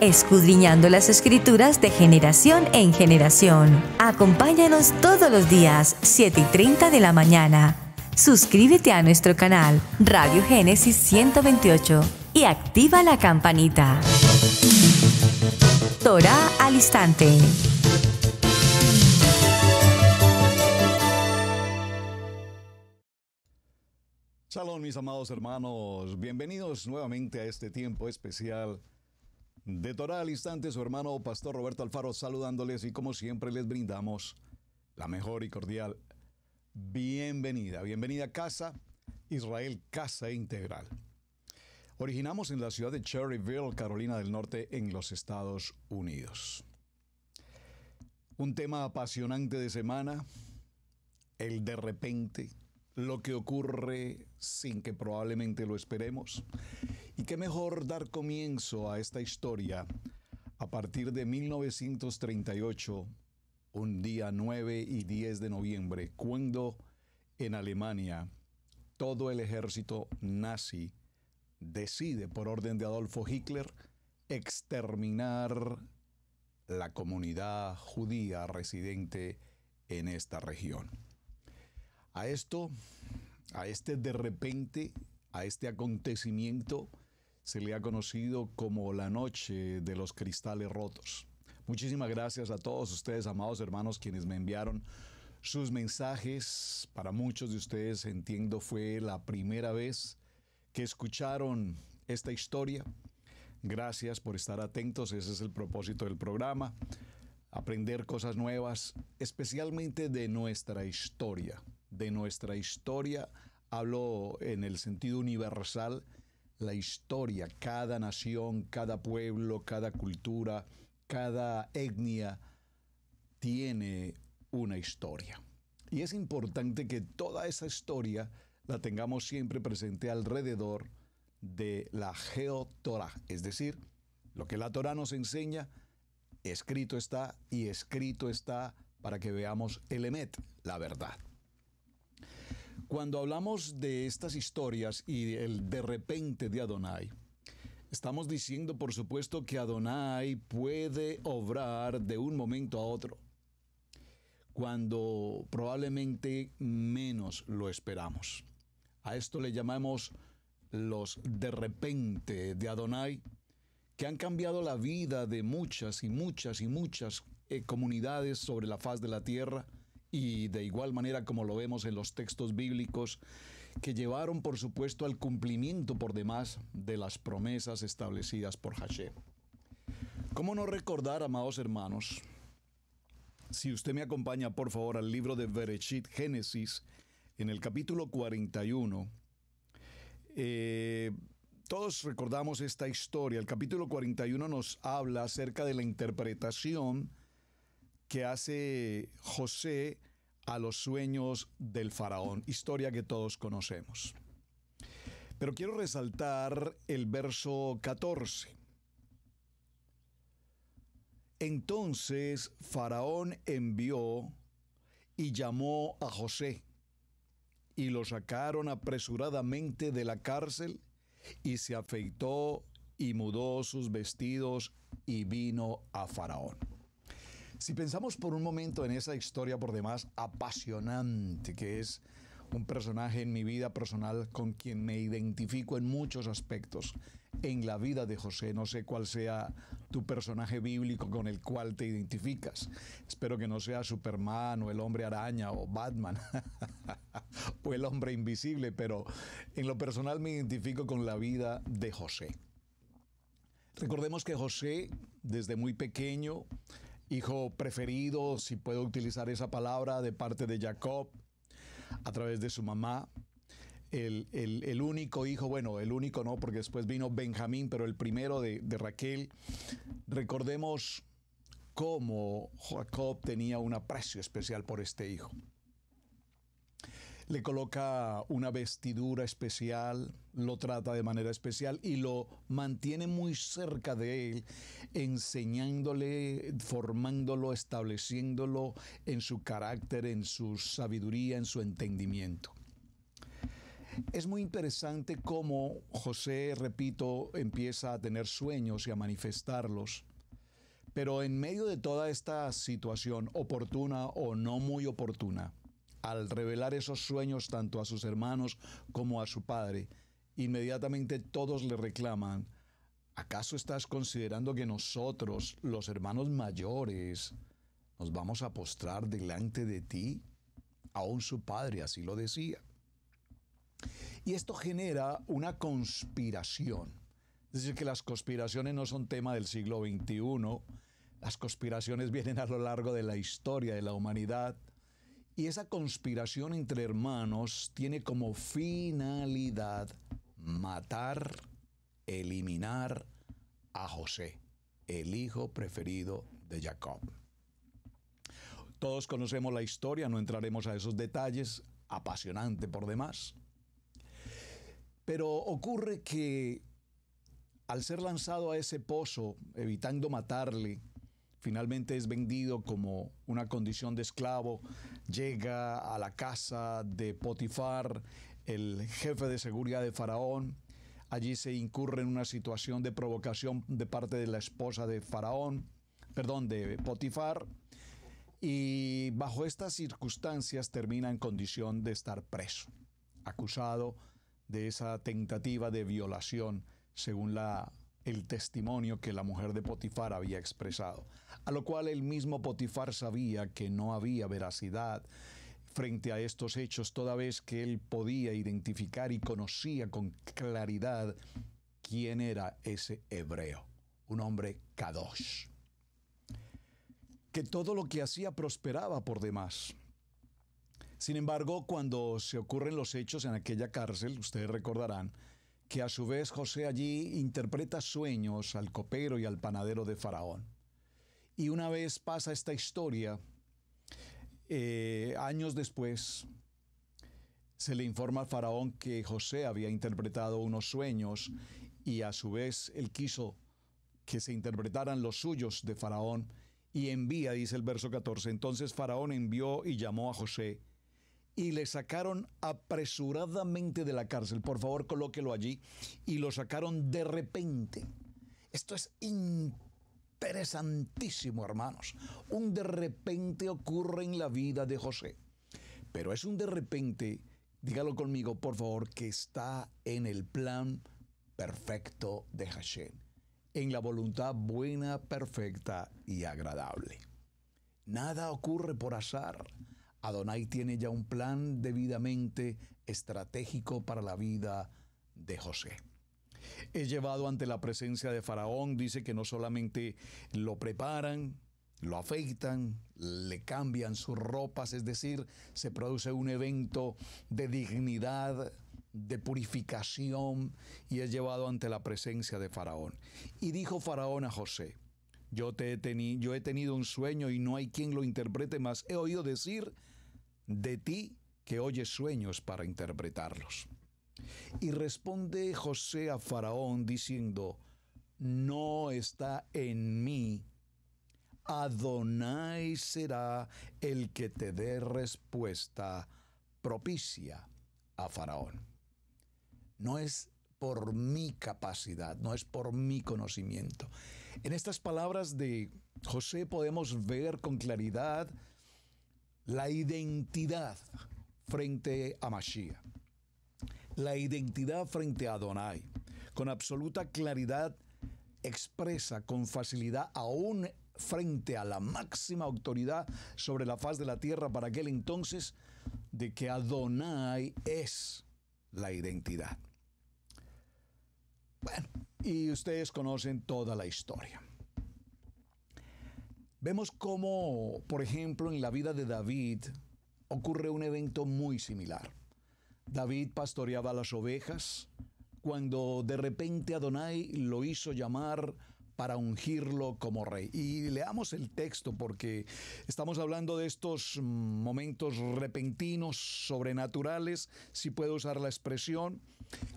escudriñando las escrituras de generación en generación. Acompáñanos todos los días, 7 y 30 de la mañana. Suscríbete a nuestro canal Radio Génesis 128 y activa la campanita. Torah al instante. Salón, mis amados hermanos, bienvenidos nuevamente a este tiempo especial de Torah al instante, su hermano Pastor Roberto Alfaro saludándoles y como siempre les brindamos la mejor y cordial bienvenida. Bienvenida a Casa Israel, Casa Integral. Originamos en la ciudad de Cherryville, Carolina del Norte, en los Estados Unidos. Un tema apasionante de semana, el de repente, lo que ocurre sin que probablemente lo esperemos. Y qué mejor dar comienzo a esta historia a partir de 1938, un día 9 y 10 de noviembre, cuando en Alemania todo el ejército nazi decide, por orden de Adolfo Hitler, exterminar la comunidad judía residente en esta región. A esto, a este de repente, a este acontecimiento, se le ha conocido como la noche de los cristales rotos. Muchísimas gracias a todos ustedes, amados hermanos, quienes me enviaron sus mensajes. Para muchos de ustedes, entiendo, fue la primera vez que escucharon esta historia. Gracias por estar atentos, ese es el propósito del programa, aprender cosas nuevas, especialmente de nuestra historia. De nuestra historia hablo en el sentido universal la historia, cada nación, cada pueblo, cada cultura, cada etnia tiene una historia. Y es importante que toda esa historia la tengamos siempre presente alrededor de la Geotorah, es decir, lo que la Torá nos enseña, escrito está y escrito está para que veamos el Emet, la verdad. Cuando hablamos de estas historias y el de repente de Adonai, estamos diciendo por supuesto que Adonai puede obrar de un momento a otro, cuando probablemente menos lo esperamos. A esto le llamamos los de repente de Adonai, que han cambiado la vida de muchas y muchas y muchas eh, comunidades sobre la faz de la tierra y de igual manera como lo vemos en los textos bíblicos, que llevaron por supuesto al cumplimiento por demás de las promesas establecidas por Hashem. ¿Cómo no recordar, amados hermanos? Si usted me acompaña por favor al libro de Berechit, Génesis, en el capítulo 41, eh, todos recordamos esta historia. El capítulo 41 nos habla acerca de la interpretación que hace José a los sueños del faraón, historia que todos conocemos. Pero quiero resaltar el verso 14. Entonces Faraón envió y llamó a José, y lo sacaron apresuradamente de la cárcel, y se afeitó y mudó sus vestidos y vino a Faraón. Si pensamos por un momento en esa historia por demás apasionante que es un personaje en mi vida personal con quien me identifico en muchos aspectos. En la vida de José, no sé cuál sea tu personaje bíblico con el cual te identificas. Espero que no sea Superman o el hombre araña o Batman o el hombre invisible, pero en lo personal me identifico con la vida de José. Recordemos que José, desde muy pequeño, hijo preferido, si puedo utilizar esa palabra, de parte de Jacob, a través de su mamá. El, único hijo, bueno, el único no, porque después vino Benjamín, pero el primero de, de Raquel. Recordemos cómo Jacob tenía un aprecio especial por este hijo le coloca una vestidura especial, lo trata de manera especial y lo mantiene muy cerca de él, enseñándole, formándolo, estableciéndolo en su carácter, en su sabiduría, en su entendimiento. Es muy interesante cómo José, repito, empieza a tener sueños y a manifestarlos. Pero en medio de toda esta situación, oportuna o no muy oportuna, al revelar esos sueños tanto a sus hermanos como a su padre, inmediatamente todos le reclaman, ¿acaso estás considerando que nosotros, los hermanos mayores, nos vamos a postrar delante de ti? Aún su padre así lo decía. Y esto genera una conspiración. Es decir, que las conspiraciones no son tema del siglo XXI. Las conspiraciones vienen a lo largo de la historia de la humanidad y esa conspiración entre hermanos tiene como finalidad matar, eliminar a José, el hijo preferido de Jacob. Todos conocemos la historia, no entraremos a esos detalles, apasionante por demás. Pero ocurre que al ser lanzado a ese pozo, evitando matarle, finalmente es vendido como una condición de esclavo, llega a la casa de Potifar, el jefe de seguridad de Faraón, allí se incurre en una situación de provocación de parte de la esposa de Faraón, perdón, de Potifar, y bajo estas circunstancias termina en condición de estar preso, acusado de esa tentativa de violación según la el testimonio que la mujer de Potifar había expresado, a lo cual el mismo Potifar sabía que no había veracidad frente a estos hechos, toda vez que él podía identificar y conocía con claridad quién era ese hebreo, un hombre kadosh, que todo lo que hacía prosperaba por demás. Sin embargo, cuando se ocurren los hechos en aquella cárcel, ustedes recordarán, que a su vez José allí interpreta sueños al copero y al panadero de Faraón. Y una vez pasa esta historia, eh, años después, se le informa a faraón que José había interpretado unos sueños y a su vez él quiso que se interpretaran los suyos de faraón y envía, dice el verso 14, entonces faraón envió y llamó a José y le sacaron apresuradamente de la cárcel. Por favor, colóquelo allí. Y lo sacaron de repente. Esto es interesantísimo, hermanos. Un de repente ocurre en la vida de José. Pero es un de repente, dígalo conmigo, por favor, que está en el plan perfecto de Hashem. En la voluntad buena, perfecta y agradable. Nada ocurre por azar. Adonai tiene ya un plan debidamente estratégico para la vida de José. Es llevado ante la presencia de Faraón, dice que no solamente lo preparan, lo afeitan, le cambian sus ropas, es decir, se produce un evento de dignidad, de purificación, y es llevado ante la presencia de Faraón. Y dijo Faraón a José, yo, te he, yo he tenido un sueño y no hay quien lo interprete más. He oído decir de ti que oyes sueños para interpretarlos. Y responde José a Faraón diciendo, no está en mí. Adonai será el que te dé respuesta propicia a Faraón. No es por mi capacidad, no es por mi conocimiento. En estas palabras de José podemos ver con claridad la identidad frente a Mashiach, la identidad frente a Adonai, con absoluta claridad expresa con facilidad aún frente a la máxima autoridad sobre la faz de la tierra para aquel entonces de que Adonai es la identidad. Bueno, y ustedes conocen toda la historia. Vemos cómo, por ejemplo, en la vida de David ocurre un evento muy similar. David pastoreaba las ovejas cuando de repente Adonai lo hizo llamar para ungirlo como rey. Y leamos el texto porque estamos hablando de estos momentos repentinos, sobrenaturales, si puedo usar la expresión,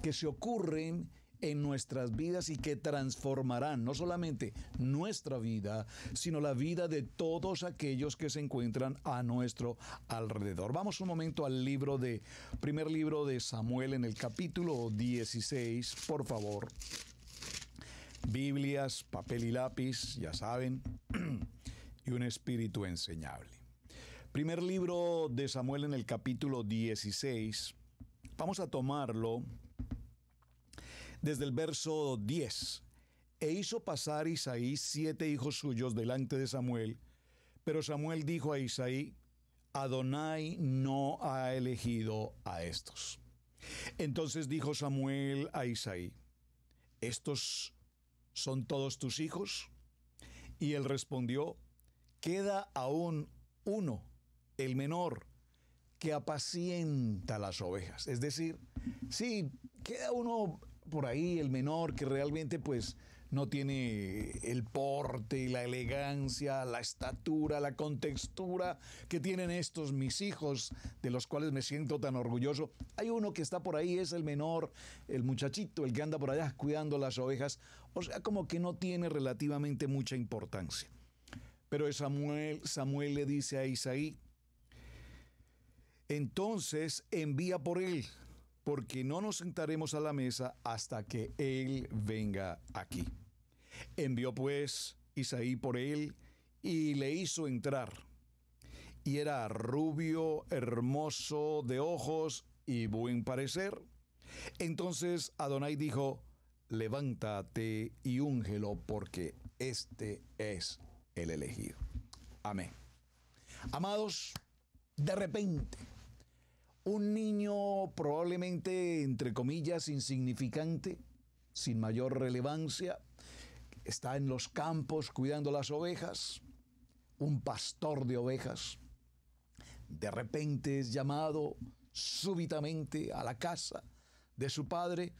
que se ocurren en nuestras vidas y que transformarán no solamente nuestra vida, sino la vida de todos aquellos que se encuentran a nuestro alrededor. Vamos un momento al libro de, primer libro de Samuel en el capítulo 16, por favor. Biblias, papel y lápiz, ya saben, y un espíritu enseñable. Primer libro de Samuel en el capítulo 16. Vamos a tomarlo desde el verso 10. E hizo pasar Isaí siete hijos suyos delante de Samuel, pero Samuel dijo a Isaí, Adonai no ha elegido a estos. Entonces dijo Samuel a Isaí, ¿estos son todos tus hijos? Y él respondió, queda aún uno, el menor, que apacienta las ovejas. Es decir, sí, queda uno por ahí el menor que realmente pues no tiene el porte, y la elegancia, la estatura, la contextura que tienen estos mis hijos, de los cuales me siento tan orgulloso. Hay uno que está por ahí, es el menor, el muchachito, el que anda por allá cuidando las ovejas, o sea, como que no tiene relativamente mucha importancia. Pero Samuel, Samuel le dice a Isaí, entonces envía por él porque no nos sentaremos a la mesa hasta que Él venga aquí. Envió pues Isaí por él y le hizo entrar. Y era rubio, hermoso, de ojos y buen parecer. Entonces Adonai dijo, levántate y úngelo porque este es el elegido. Amén. Amados, de repente un niño probablemente, entre comillas, insignificante, sin mayor relevancia, está en los campos cuidando las ovejas, un pastor de ovejas, de repente es llamado súbitamente a la casa de su padre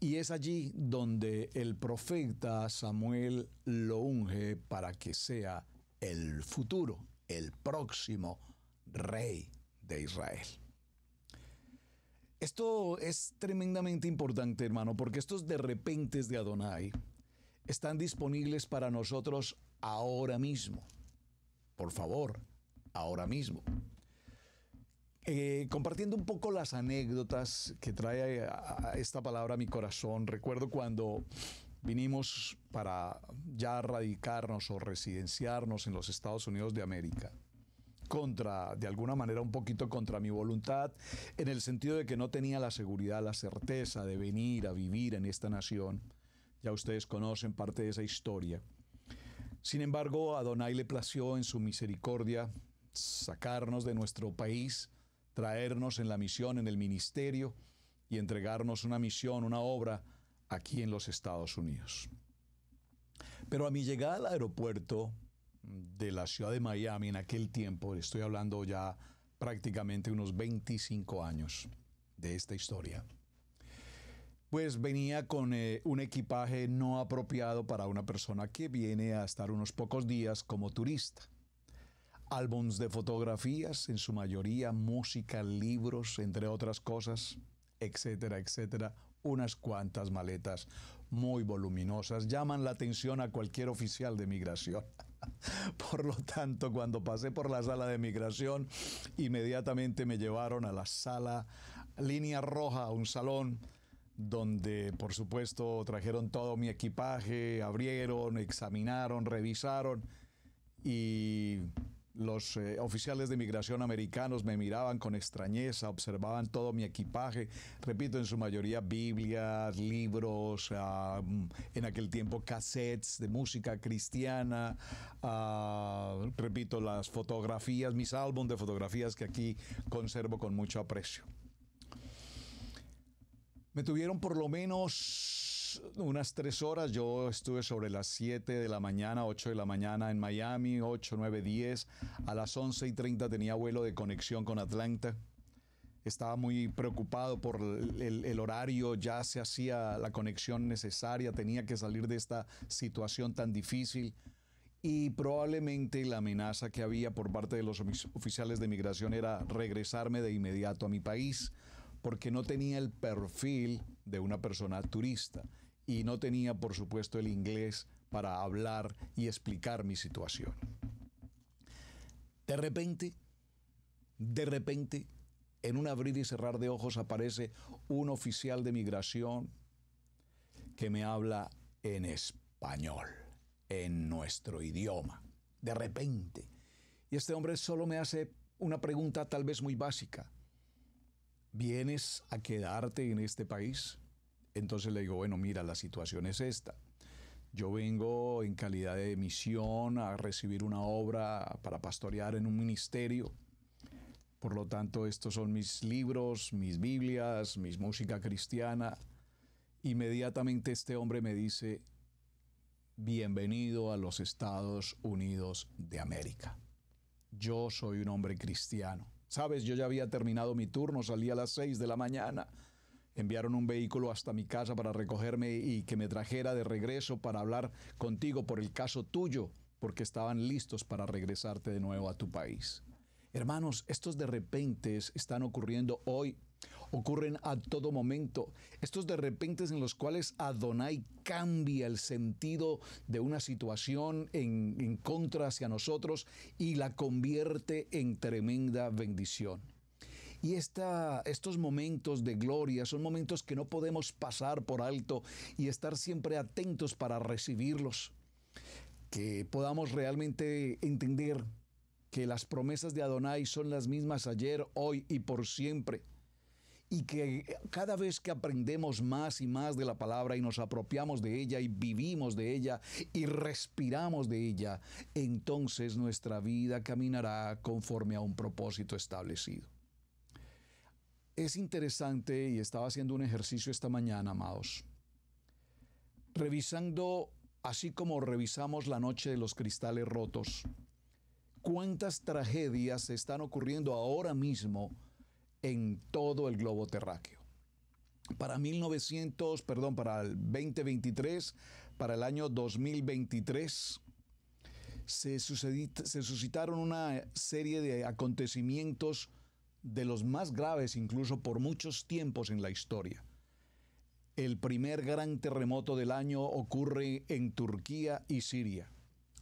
y es allí donde el profeta Samuel lo unge para que sea el futuro, el próximo rey de Israel. Esto es tremendamente importante, hermano, porque estos de repente de Adonai están disponibles para nosotros ahora mismo. Por favor, ahora mismo. Eh, compartiendo un poco las anécdotas que trae esta palabra a mi corazón, recuerdo cuando vinimos para ya radicarnos o residenciarnos en los Estados Unidos de América contra, de alguna manera, un poquito contra mi voluntad, en el sentido de que no tenía la seguridad, la certeza de venir a vivir en esta nación. Ya ustedes conocen parte de esa historia. Sin embargo, a Adonai le plació en su misericordia sacarnos de nuestro país, traernos en la misión, en el ministerio y entregarnos una misión, una obra aquí en los Estados Unidos. Pero a mi llegada al aeropuerto de la ciudad de Miami en aquel tiempo, estoy hablando ya prácticamente unos 25 años de esta historia, pues venía con eh, un equipaje no apropiado para una persona que viene a estar unos pocos días como turista. Álbums de fotografías, en su mayoría música, libros, entre otras cosas, etcétera, etcétera. Unas cuantas maletas muy voluminosas llaman la atención a cualquier oficial de migración. Por lo tanto, cuando pasé por la sala de migración, inmediatamente me llevaron a la sala línea roja, un salón donde por supuesto trajeron todo mi equipaje, abrieron, examinaron, revisaron y los eh, oficiales de migración americanos me miraban con extrañeza, observaban todo mi equipaje, repito, en su mayoría Biblias, libros, ah, mm, en aquel tiempo cassettes de música cristiana, ah, repito, las fotografías, mis álbumes de fotografías que aquí conservo con mucho aprecio. Me tuvieron por lo menos unas tres horas. Yo estuve sobre las 7 de la mañana, 8 de la mañana en Miami, 8, 9, 10. A las 11 y 30 tenía vuelo de conexión con Atlanta. Estaba muy preocupado por el, el horario, ya se hacía la conexión necesaria, tenía que salir de esta situación tan difícil y probablemente la amenaza que había por parte de los oficiales de migración era regresarme de inmediato a mi país porque no tenía el perfil de una persona turista y no tenía, por supuesto, el inglés para hablar y explicar mi situación. De repente, de repente, en un abrir y cerrar de ojos aparece un oficial de migración que me habla en español, en nuestro idioma, de repente. Y este hombre solo me hace una pregunta tal vez muy básica. ¿vienes a quedarte en este país? Entonces le digo, bueno, mira, la situación es esta. Yo vengo en calidad de misión a recibir una obra para pastorear en un ministerio. Por lo tanto, estos son mis libros, mis Biblias, mis música cristiana. Inmediatamente este hombre me dice, bienvenido a los Estados Unidos de América. Yo soy un hombre cristiano Sabes, yo ya había terminado mi turno, salí a las 6 de la mañana. Enviaron un vehículo hasta mi casa para recogerme y que me trajera de regreso para hablar contigo por el caso tuyo, porque estaban listos para regresarte de nuevo a tu país. Hermanos, estos de repente están ocurriendo hoy, ocurren a todo momento. Estos de repente en los cuales Adonai cambia el sentido de una situación en, contra hacia nosotros y la convierte en tremenda bendición. Y estos momentos de gloria son momentos que no podemos pasar por alto y estar siempre atentos para recibirlos. Que podamos realmente entender que las promesas de Adonai son las mismas ayer, hoy y por siempre. Y que cada vez que aprendemos más y más de la palabra y nos apropiamos de ella y vivimos de ella y respiramos de ella, entonces nuestra vida caminará conforme a un propósito establecido. Es interesante y estaba haciendo un ejercicio esta mañana, amados, revisando, así como revisamos la noche de los cristales rotos, cuántas tragedias están ocurriendo ahora mismo en todo el globo terráqueo. Para 1900, perdón, para el 2023, para el año 2023, se, se suscitaron una serie de acontecimientos de los más graves incluso por muchos tiempos en la historia. El primer gran terremoto del año ocurre en Turquía y Siria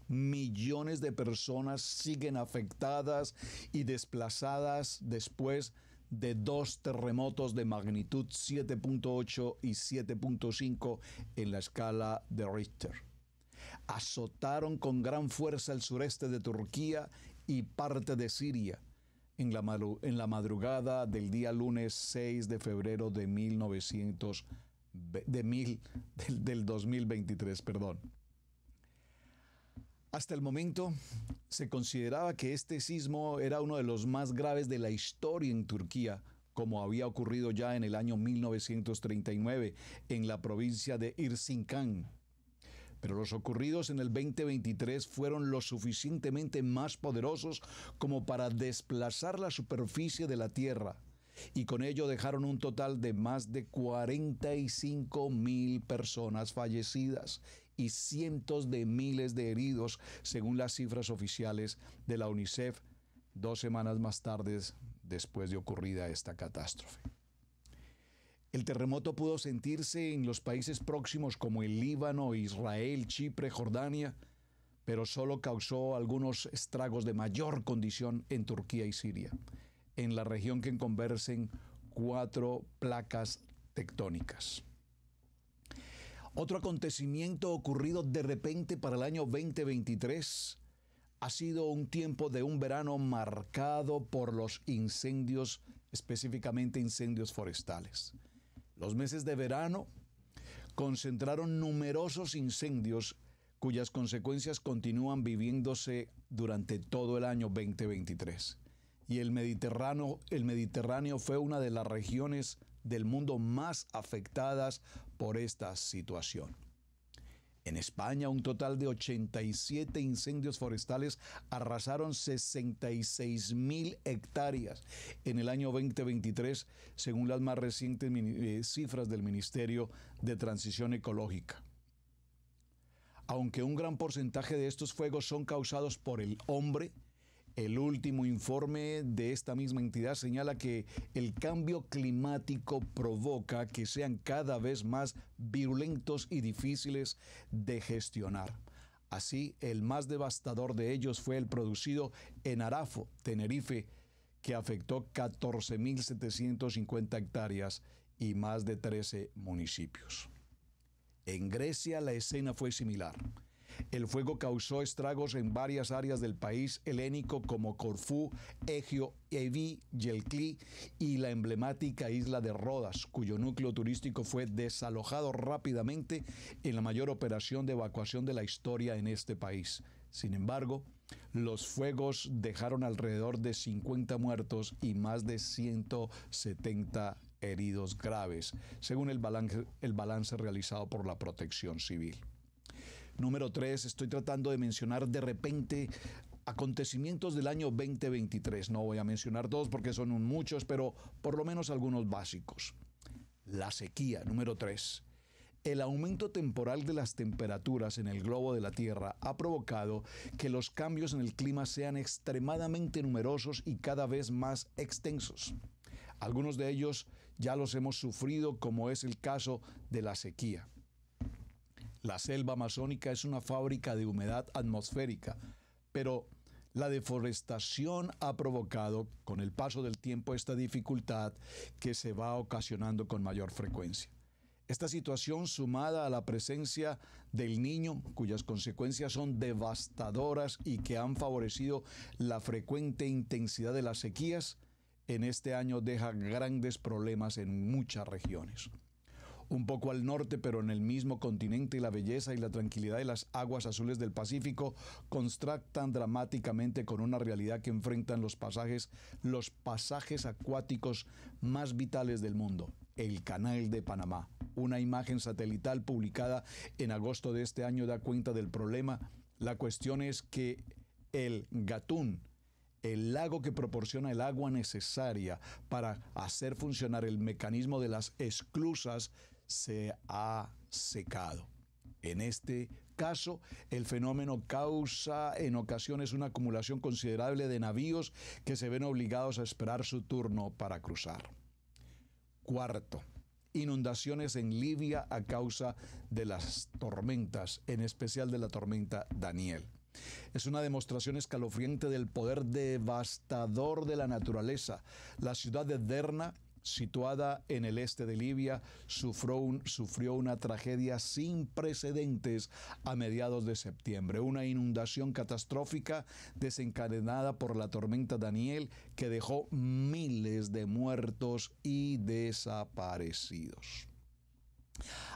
millones de personas siguen afectadas y desplazadas después de dos terremotos de magnitud 7.8 y 7.5 en la escala de Richter. Azotaron con gran fuerza el sureste de Turquía y parte de Siria en la, madrugada del día lunes 6 de febrero de 1900, del, del 2023, perdón. Hasta el momento se consideraba que este sismo era uno de los más graves de la historia en Turquía, como había ocurrido ya en el año 1939 en la provincia de Irsinkan. Pero los ocurridos en el 2023 fueron lo suficientemente más poderosos como para desplazar la superficie de la Tierra y con ello dejaron un total de más de 45 mil personas fallecidas y cientos de miles de heridos, según las cifras oficiales de la UNICEF, dos semanas más tarde después de ocurrida esta catástrofe. El terremoto pudo sentirse en los países próximos como el Líbano, Israel, Chipre, Jordania, pero solo causó algunos estragos de mayor condición en Turquía y Siria, en la región que conversen cuatro placas tectónicas. Otro acontecimiento ocurrido de repente para el año 2023 ha sido un tiempo de un verano marcado por los incendios, específicamente incendios forestales. Los meses de verano concentraron numerosos incendios cuyas consecuencias continúan viviéndose durante todo el año 2023. Y el Mediterráneo, el Mediterráneo fue una de las regiones del mundo más afectadas por esta situación. En España, un total de 87 incendios forestales arrasaron 66 mil hectáreas en el año 2023, según las más recientes eh, cifras del Ministerio de Transición Ecológica. Aunque un gran porcentaje de estos fuegos son causados por el hombre, el último informe de esta misma entidad señala que el cambio climático provoca que sean cada vez más virulentos y difíciles de gestionar. Así, el más devastador de ellos fue el producido en Arafo, Tenerife, que afectó 14.750 hectáreas y más de 13 municipios. En Grecia la escena fue similar. El fuego causó estragos en varias áreas del país helénico como Corfú, Egio, Evi, Yelclí y la emblemática isla de Rodas, cuyo núcleo turístico fue desalojado rápidamente en la mayor operación de evacuación de la historia en este país. Sin embargo, los fuegos dejaron alrededor de 50 muertos y más de 170 heridos graves, según el balance realizado por la Protección Civil. Número 3 estoy tratando de mencionar de repente acontecimientos del año 2023. No voy a mencionar todos porque son muchos, pero por lo menos algunos básicos. La sequía, número 3 El aumento temporal de las temperaturas en el globo de la Tierra ha provocado que los cambios en el clima sean extremadamente numerosos y cada vez más extensos. Algunos de ellos ya los hemos sufrido, como es el caso de la sequía. La selva amazónica es una fábrica de humedad atmosférica, pero la deforestación ha provocado con el paso del tiempo esta dificultad que se va ocasionando con mayor frecuencia. Esta situación sumada a la presencia del niño, cuyas consecuencias son devastadoras y que han favorecido la frecuente intensidad de las sequías, en este año deja grandes problemas en muchas regiones un poco al norte, pero en el mismo continente, la belleza y la tranquilidad de las aguas azules del Pacífico contrastan dramáticamente con una realidad que enfrentan los pasajes, los pasajes acuáticos más vitales del mundo, el Canal de Panamá. Una imagen satelital publicada en agosto de este año da cuenta del problema. La cuestión es que el Gatún, el lago que proporciona el agua necesaria para hacer funcionar el mecanismo de las esclusas se ha secado. En este caso, el fenómeno causa en ocasiones una acumulación considerable de navíos que se ven obligados a esperar su turno para cruzar. Cuarto, inundaciones en Libia a causa de las tormentas, en especial de la tormenta Daniel. Es una demostración escalofriante del poder devastador de la naturaleza. La ciudad de Derna situada en el este de Libia, sufrió, una tragedia sin precedentes a mediados de septiembre, una inundación catastrófica desencadenada por la tormenta Daniel que dejó miles de muertos y desaparecidos.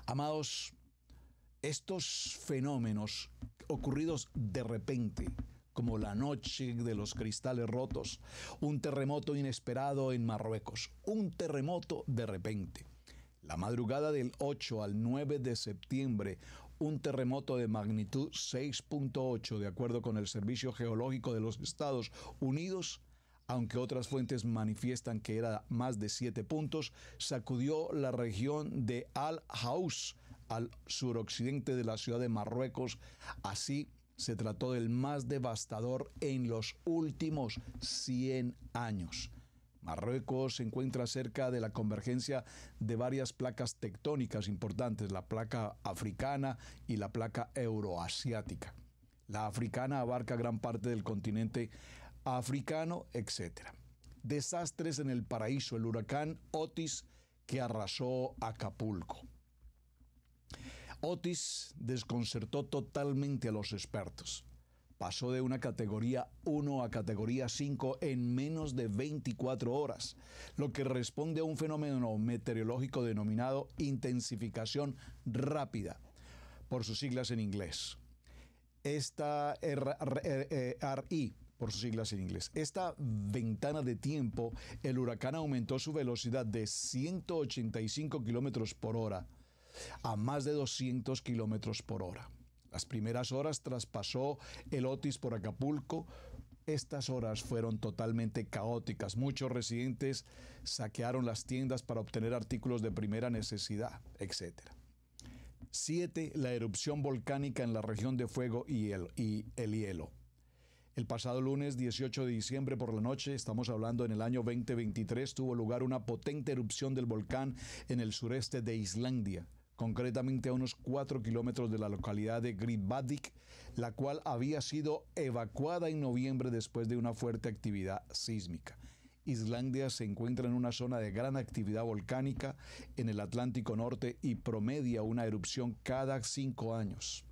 Amados, estos fenómenos ocurridos de repente, como la noche de los cristales rotos, un terremoto inesperado en Marruecos, un terremoto de repente. La madrugada del 8 al 9 de septiembre, un terremoto de magnitud 6.8, de acuerdo con el Servicio Geológico de los Estados Unidos, aunque otras fuentes manifiestan que era más de 7 puntos, sacudió la región de Al Haus, al suroccidente de la ciudad de Marruecos, así se trató del más devastador en los últimos 100 años. Marruecos se encuentra cerca de la convergencia de varias placas tectónicas importantes, la placa africana y la placa euroasiática. La africana abarca gran parte del continente africano, etc. Desastres en el paraíso, el huracán Otis que arrasó Acapulco. Otis desconcertó totalmente a los expertos. Pasó de una categoría 1 a categoría 5 en menos de 24 horas, lo que responde a un fenómeno meteorológico denominado intensificación rápida, por sus siglas en inglés. Esta RI, e, e, por sus siglas en inglés. Esta ventana de tiempo, el huracán aumentó su velocidad de 185 kilómetros por hora a más de 200 kilómetros por hora. Las primeras horas traspasó el Otis por Acapulco. Estas horas fueron totalmente caóticas. Muchos residentes saquearon las tiendas para obtener artículos de primera necesidad, etc. 7. La erupción volcánica en la región de fuego y el, y el hielo. El pasado lunes 18 de diciembre por la noche, estamos hablando en el año 2023, tuvo lugar una potente erupción del volcán en el sureste de Islandia concretamente a unos 4 kilómetros de la localidad de Gribadik, la cual había sido evacuada en noviembre después de una fuerte actividad sísmica. Islandia se encuentra en una zona de gran actividad volcánica en el Atlántico Norte y promedia una erupción cada cinco años.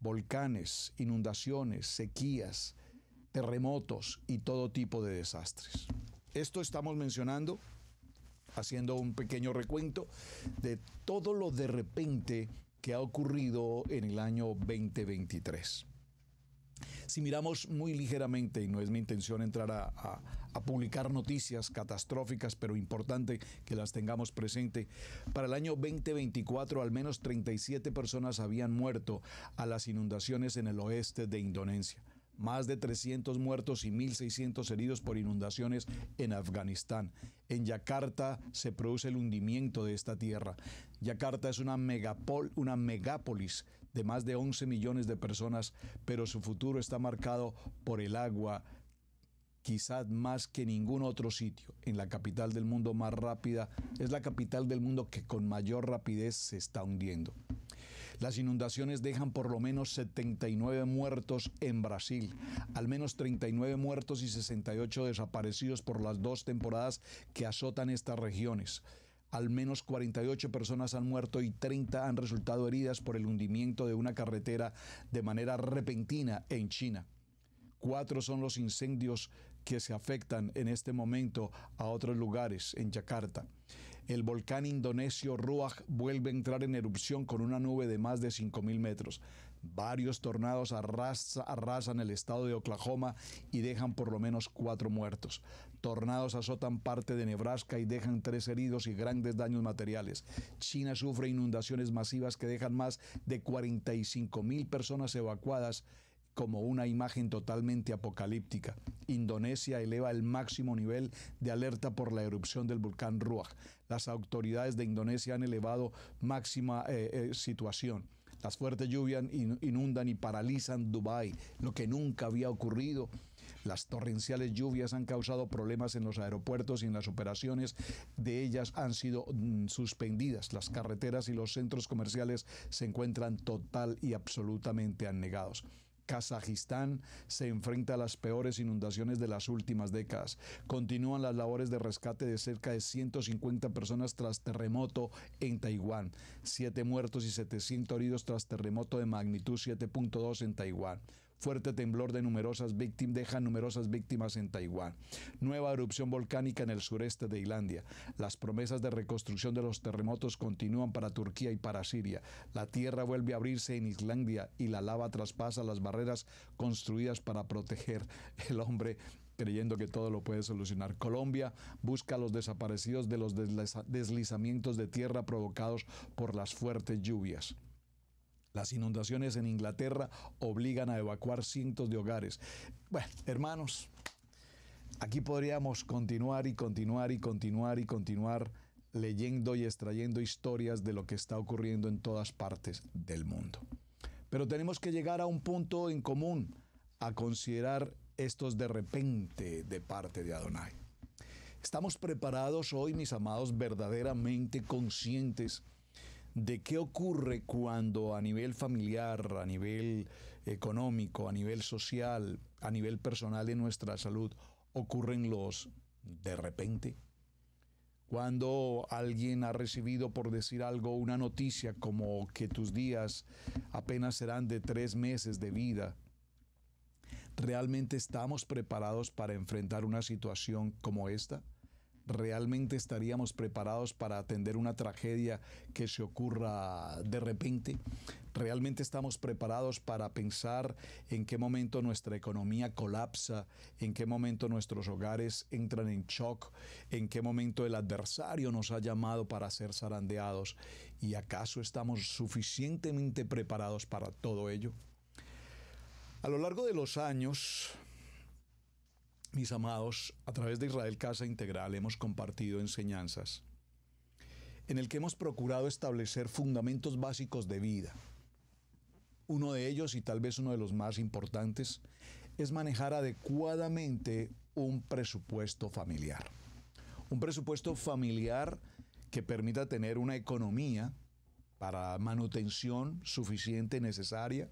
Volcanes, inundaciones, sequías, terremotos y todo tipo de desastres. Esto estamos mencionando haciendo un pequeño recuento de todo lo de repente que ha ocurrido en el año 2023. Si miramos muy ligeramente, y no es mi intención entrar a, publicar noticias catastróficas, pero importante que las tengamos presente, para el año 2024 al menos 37 personas habían muerto a las inundaciones en el oeste de Indonesia más de 300 muertos y 1.600 heridos por inundaciones en Afganistán. En Yakarta se produce el hundimiento de esta tierra. Yakarta es una, megapol, una megápolis de más de 11 millones de personas, pero su futuro está marcado por el agua, quizás más que ningún otro sitio. En la capital del mundo más rápida, es la capital del mundo que con mayor rapidez se está hundiendo. Las inundaciones dejan por lo menos 79 muertos en Brasil, al menos 39 muertos y 68 desaparecidos por las dos temporadas que azotan estas regiones. Al menos 48 personas han muerto y 30 han resultado heridas por el hundimiento de una carretera de manera repentina en China. Cuatro son los incendios que se afectan en este momento a otros lugares en Yakarta el volcán indonesio Ruach vuelve a entrar en erupción con una nube de más de 5.000 metros. Varios tornados arrasan el estado de Oklahoma y dejan por lo menos cuatro muertos. Tornados azotan parte de Nebraska y dejan tres heridos y grandes daños materiales. China sufre inundaciones masivas que dejan más de 45 mil personas evacuadas como una imagen totalmente apocalíptica. Indonesia eleva el máximo nivel de alerta por la erupción del volcán Ruach. Las autoridades de Indonesia han elevado máxima eh, eh, situación. Las fuertes lluvias inundan y paralizan Dubái, lo que nunca había ocurrido. Las torrenciales lluvias han causado problemas en los aeropuertos y en las operaciones de ellas han sido mm, suspendidas. Las carreteras y los centros comerciales se encuentran total y absolutamente anegados. Kazajistán se enfrenta a las peores inundaciones de las últimas décadas. Continúan las labores de rescate de cerca de 150 personas tras terremoto en Taiwán. Siete muertos y 700 heridos tras terremoto de magnitud 7.2 en Taiwán. Fuerte temblor de numerosas víctimas deja numerosas víctimas en Taiwán. Nueva erupción volcánica en el sureste de Islandia. Las promesas de reconstrucción de los terremotos continúan para Turquía y para Siria. La tierra vuelve a abrirse en Islandia y la lava traspasa las barreras construidas para proteger el hombre creyendo que todo lo puede solucionar. Colombia busca a los desaparecidos de los deslizamientos de tierra provocados por las fuertes lluvias. Las inundaciones en Inglaterra obligan a evacuar cientos de hogares. Bueno, hermanos, aquí podríamos continuar y continuar y continuar y continuar leyendo y extrayendo historias de lo que está ocurriendo en todas partes del mundo. Pero tenemos que llegar a un punto en común, a considerar estos de repente de parte de Adonai. Estamos preparados hoy, mis amados, verdaderamente conscientes de qué ocurre cuando a nivel familiar, a nivel económico, a nivel social, a nivel personal de nuestra salud, ocurren los de repente. Cuando alguien ha recibido, por decir algo, una noticia como que tus días apenas serán de tres meses de vida, ¿realmente estamos preparados para enfrentar una situación como esta? ¿realmente estaríamos preparados para atender una tragedia que se ocurra de repente? ¿Realmente estamos preparados para pensar en qué momento nuestra economía colapsa, en qué momento nuestros hogares entran en shock, en qué momento el adversario nos ha llamado para ser zarandeados? ¿Y acaso estamos suficientemente preparados para todo ello? A lo largo de los años, mis amados, a través de Israel Casa Integral hemos compartido enseñanzas en el que hemos procurado establecer fundamentos básicos de vida. Uno de ellos, y tal vez uno de los más importantes, es manejar adecuadamente un presupuesto familiar. Un presupuesto familiar que permita tener una economía para manutención suficiente, necesaria,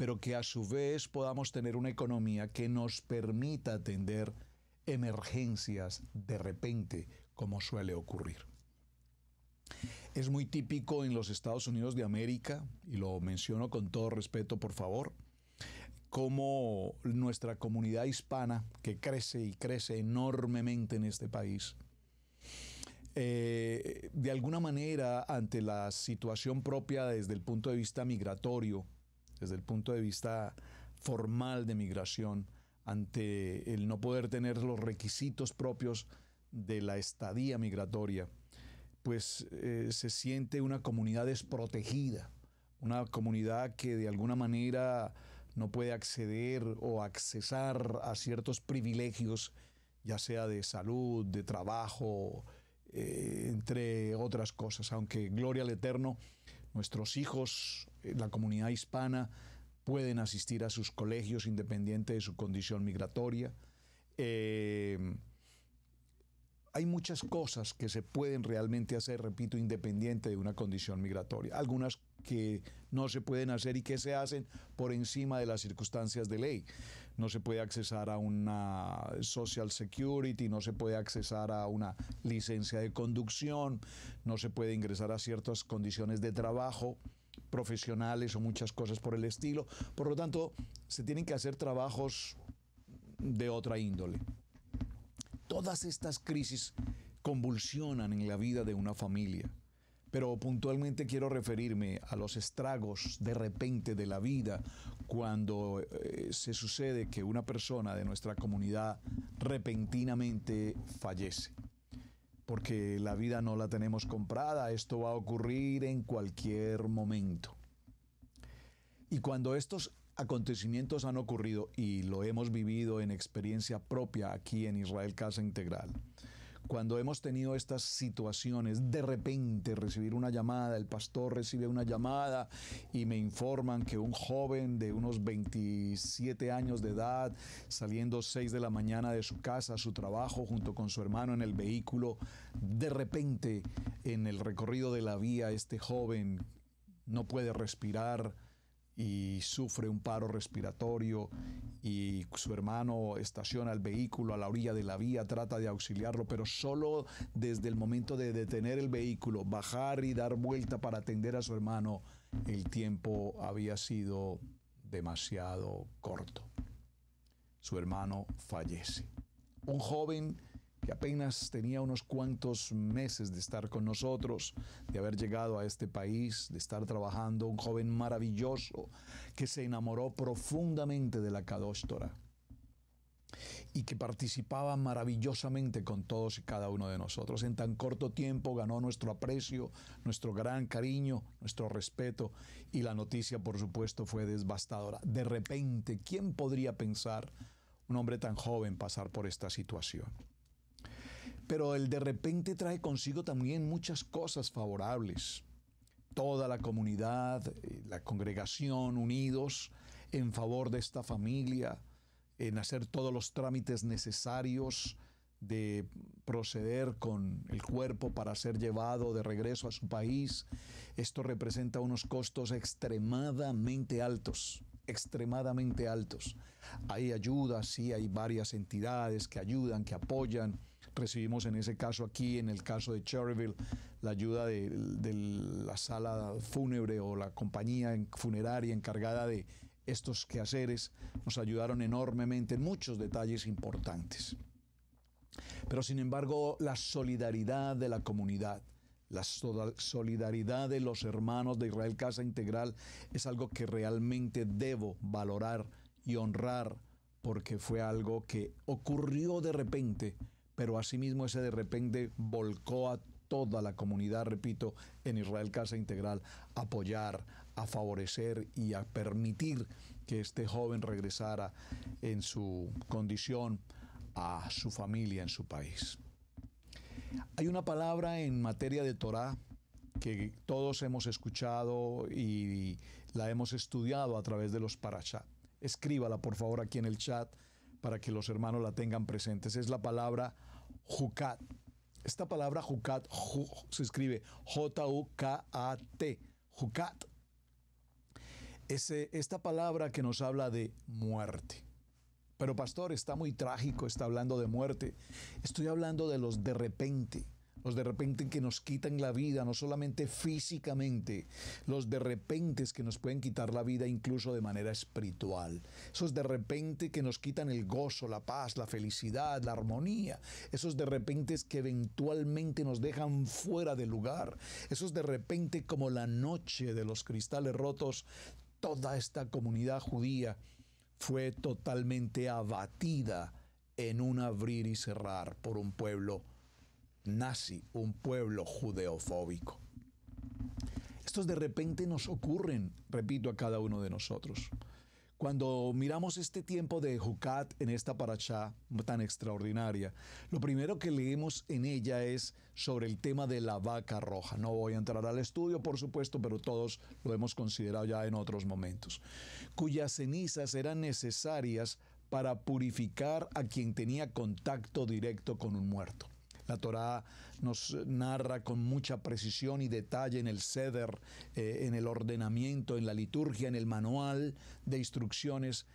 pero que a su vez podamos tener una economía que nos permita atender emergencias de repente, como suele ocurrir. Es muy típico en los Estados Unidos de América, y lo menciono con todo respeto, por favor, como nuestra comunidad hispana, que crece y crece enormemente en este país, eh, de alguna manera ante la situación propia desde el punto de vista migratorio, desde el punto de vista formal de migración ante el no poder tener los requisitos propios de la estadía migratoria, pues eh, se siente una comunidad desprotegida, una comunidad que de alguna manera no puede acceder o accesar a ciertos privilegios, ya sea de salud, de trabajo, eh, entre otras cosas, aunque gloria al Eterno, nuestros hijos, eh, la comunidad hispana, pueden asistir a sus colegios independiente de su condición migratoria. Eh, hay muchas cosas que se pueden realmente hacer, repito, independiente de una condición migratoria. Algunas que no se pueden hacer y que se hacen por encima de las circunstancias de ley no se puede accesar a una Social Security, no se puede accesar a una licencia de conducción, no se puede ingresar a ciertas condiciones de trabajo profesionales o muchas cosas por el estilo. Por lo tanto, se tienen que hacer trabajos de otra índole. Todas estas crisis convulsionan en la vida de una familia pero puntualmente quiero referirme a los estragos de repente de la vida cuando eh, se sucede que una persona de nuestra comunidad repentinamente fallece. Porque la vida no la tenemos comprada, esto va a ocurrir en cualquier momento. Y cuando estos acontecimientos han ocurrido y lo hemos vivido en experiencia propia aquí en Israel Casa Integral, cuando hemos tenido estas situaciones, de repente recibir una llamada, el pastor recibe una llamada y me informan que un joven de unos 27 años de edad, saliendo 6 de la mañana de su casa, su trabajo, junto con su hermano en el vehículo, de repente en el recorrido de la vía, este joven no puede respirar, y sufre un paro respiratorio y su hermano estaciona el vehículo a la orilla de la vía, trata de auxiliarlo, pero solo desde el momento de detener el vehículo, bajar y dar vuelta para atender a su hermano, el tiempo había sido demasiado corto. Su hermano fallece. Un joven que apenas tenía unos cuantos meses de estar con nosotros, de haber llegado a este país, de estar trabajando, un joven maravilloso que se enamoró profundamente de la Kadosh y que participaba maravillosamente con todos y cada uno de nosotros. En tan corto tiempo ganó nuestro aprecio, nuestro gran cariño, nuestro respeto y la noticia, por supuesto, fue devastadora. De repente, ¿quién podría pensar un hombre tan joven pasar por esta situación? Pero el de repente trae consigo también muchas cosas favorables. Toda la comunidad, eh, la congregación unidos en favor de esta familia, en hacer todos los trámites necesarios de proceder con el cuerpo para ser llevado de regreso a su país. Esto representa unos costos extremadamente altos, extremadamente altos. Hay ayuda, sí, hay varias entidades que ayudan, que apoyan, Recibimos en ese caso aquí, en el caso de Cherryville, la ayuda de, la sala fúnebre o la compañía funeraria encargada de estos quehaceres. Nos ayudaron enormemente en muchos detalles importantes. Pero sin embargo, la solidaridad de la comunidad, la solidaridad de los hermanos de Israel Casa Integral es algo que realmente debo valorar y honrar porque fue algo que ocurrió de repente pero asimismo ese de repente volcó a toda la comunidad, repito, en Israel Casa Integral, apoyar, a favorecer y a permitir que este joven regresara en su condición a su familia, en su país. Hay una palabra en materia de Torah que todos hemos escuchado y la hemos estudiado a través de los parashat. Escríbala por favor aquí en el chat para que los hermanos la tengan presentes. Es la palabra Jucat. Esta palabra Jucat se escribe J-U-K-A-T. esta palabra que nos habla de muerte. Pero pastor, está muy trágico, está hablando de muerte. Estoy hablando de los de repente los de repente que nos quitan la vida, no solamente físicamente, los de repente que nos pueden quitar la vida incluso de manera espiritual, esos de repente que nos quitan el gozo, la paz, la felicidad, la armonía, esos de repente que eventualmente nos dejan fuera de lugar, esos de repente como la noche de los cristales rotos, toda esta comunidad judía fue totalmente abatida en un abrir y cerrar por un pueblo nazi un pueblo judeofóbico. Estos de repente nos ocurren, repito, a cada uno de nosotros. Cuando miramos este tiempo de Jucat en esta paracha tan extraordinaria, lo primero que leemos en ella es sobre el tema de la vaca roja. No voy a entrar al estudio, por supuesto, pero todos lo hemos considerado ya en otros momentos, cuyas cenizas eran necesarias para purificar a quien tenía contacto directo con un muerto. La Torá nos narra con mucha precisión y detalle en el ceder, eh, en el ordenamiento, en la liturgia, en el manual de instrucciones,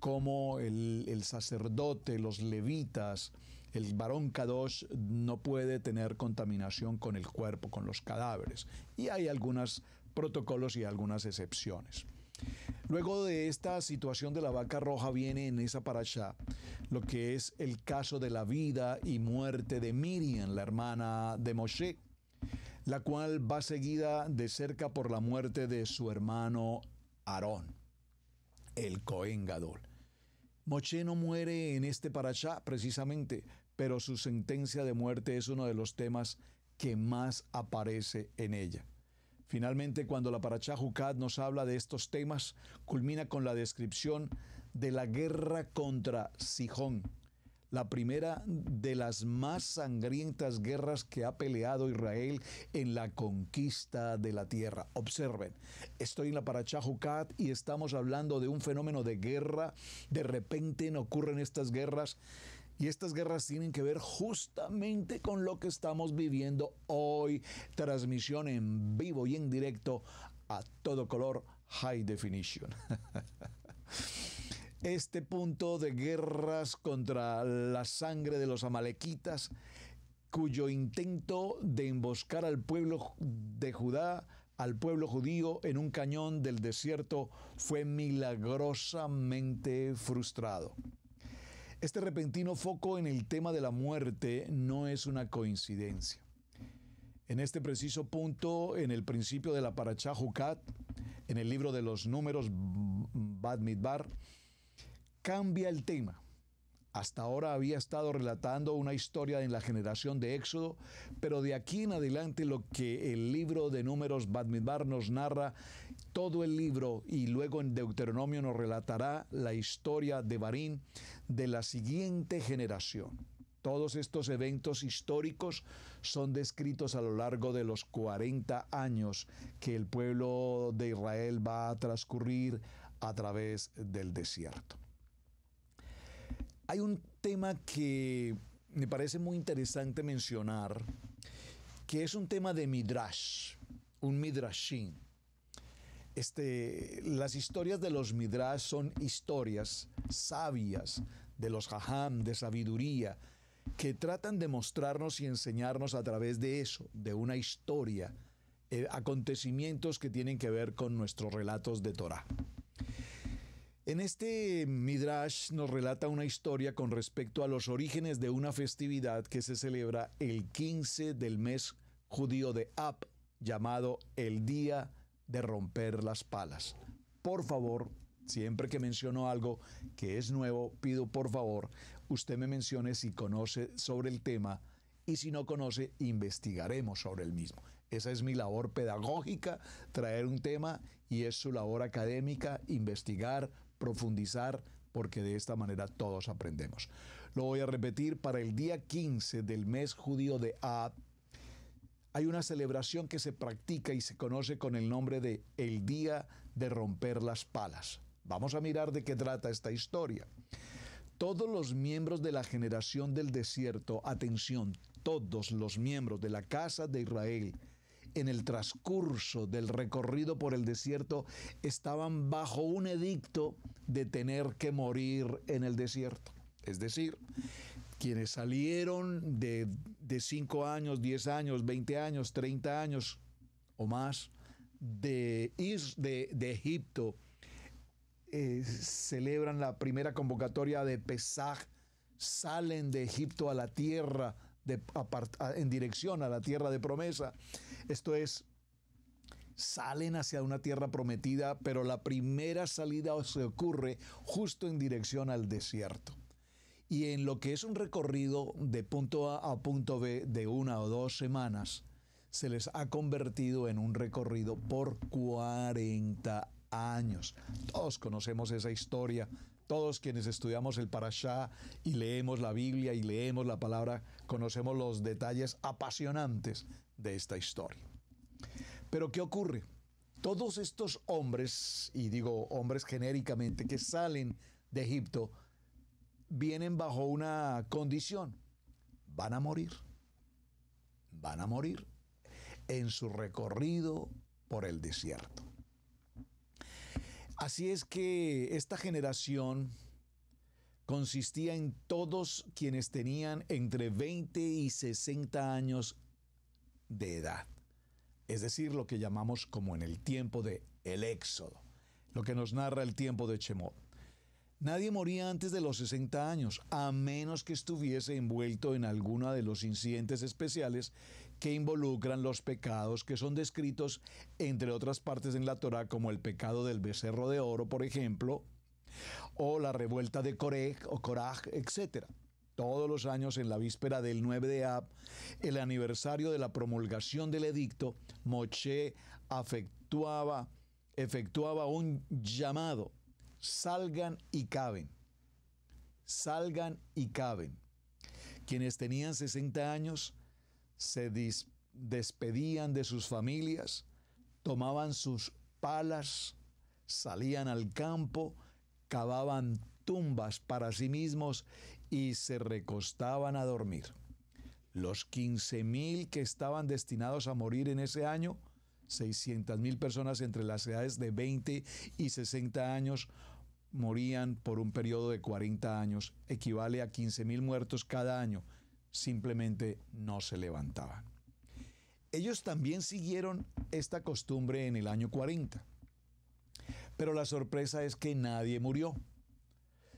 cómo el, el sacerdote, los levitas, el varón Kadosh no puede tener contaminación con el cuerpo, con los cadáveres. Y hay algunos protocolos y algunas excepciones. Luego de esta situación de la vaca roja viene en esa parasha lo que es el caso de la vida y muerte de Miriam, la hermana de Moshe, la cual va seguida de cerca por la muerte de su hermano Aarón, el Cohen Gadol. Moshe no muere en este parachá precisamente, pero su sentencia de muerte es uno de los temas que más aparece en ella. Finalmente, cuando la Parashá Jucat nos habla de estos temas, culmina con la descripción de la guerra contra Sijón, la primera de las más sangrientas guerras que ha peleado Israel en la conquista de la tierra. Observen, estoy en la Parashá Jucat y estamos hablando de un fenómeno de guerra. De repente ocurren estas guerras y estas guerras tienen que ver justamente con lo que estamos viviendo hoy. Transmisión en vivo y en directo a todo color, high definition. Este punto de guerras contra la sangre de los amalequitas, cuyo intento de emboscar al pueblo de Judá al pueblo judío en un cañón del desierto fue milagrosamente frustrado. Este repentino foco en el tema de la muerte no es una coincidencia. En este preciso punto, en el principio de la Parachá en el libro de los números Bad Midbar, cambia el tema hasta ahora había estado relatando una historia en la generación de Éxodo, pero de aquí en adelante lo que el libro de números Badmidbar nos narra, todo el libro y luego en Deuteronomio nos relatará la historia de Barín de la siguiente generación. Todos estos eventos históricos son descritos a lo largo de los 40 años que el pueblo de Israel va a transcurrir a través del desierto. Hay un tema que me parece muy interesante mencionar, que es un tema de midrash, un midrashim. Este, las historias de los midrash son historias sabias de los jaham, de sabiduría, que tratan de mostrarnos y enseñarnos a través de eso, de una historia, eh, acontecimientos que tienen que ver con nuestros relatos de Torah. En este Midrash nos relata una historia con respecto a los orígenes de una festividad que se celebra el 15 del mes judío de Ab, llamado el Día de Romper las Palas. Por favor, siempre que menciono algo que es nuevo, pido por favor, usted me mencione si conoce sobre el tema y si no conoce, investigaremos sobre el mismo. Esa es mi labor pedagógica, traer un tema y es su labor académica, investigar, profundizar, porque de esta manera todos aprendemos. Lo voy a repetir, para el día 15 del mes judío de A, hay una celebración que se practica y se conoce con el nombre de el Día de Romper las Palas. Vamos a mirar de qué trata esta historia. Todos los miembros de la generación del desierto, atención, todos los miembros de la casa de Israel, en el transcurso del recorrido por el desierto estaban bajo un edicto de tener que morir en el desierto. Es decir, quienes salieron de, 5 años, 10 años, 20 años, 30 años o más de, de, de Egipto, eh, celebran la primera convocatoria de Pesaj, salen de Egipto a la tierra, de, en dirección a la tierra de promesa. Esto es, salen hacia una tierra prometida, pero la primera salida se ocurre justo en dirección al desierto. Y en lo que es un recorrido de punto A a punto B de una o dos semanas, se les ha convertido en un recorrido por 40 años. Todos conocemos esa historia. Todos quienes estudiamos el Parashá y leemos la Biblia y leemos la palabra, conocemos los detalles apasionantes de esta historia. Pero ¿qué ocurre? Todos estos hombres, y digo hombres genéricamente, que salen de Egipto, vienen bajo una condición. Van a morir. Van a morir en su recorrido por el desierto. Así es que esta generación consistía en todos quienes tenían entre 20 y 60 años de edad, es decir, lo que llamamos como en el tiempo de el Éxodo, lo que nos narra el tiempo de Chemot. Nadie moría antes de los 60 años, a menos que estuviese envuelto en alguno de los incidentes especiales que involucran los pecados que son descritos, entre otras partes en la Torá, como el pecado del becerro de oro, por ejemplo, o la revuelta de Coré o Coraj, etcétera todos los años en la víspera del 9 de Ab, el aniversario de la promulgación del edicto, Moche efectuaba un llamado, salgan y caben, salgan y caben. Quienes tenían 60 años se despedían de sus familias, tomaban sus palas, salían al campo, cavaban tumbas para sí mismos y se recostaban a dormir. Los 15.000 que estaban destinados a morir en ese año, 600.000 personas entre las edades de 20 y 60 años, morían por un periodo de 40 años, equivale a 15.000 mil muertos cada año, simplemente no se levantaban. Ellos también siguieron esta costumbre en el año 40. Pero la sorpresa es que nadie murió.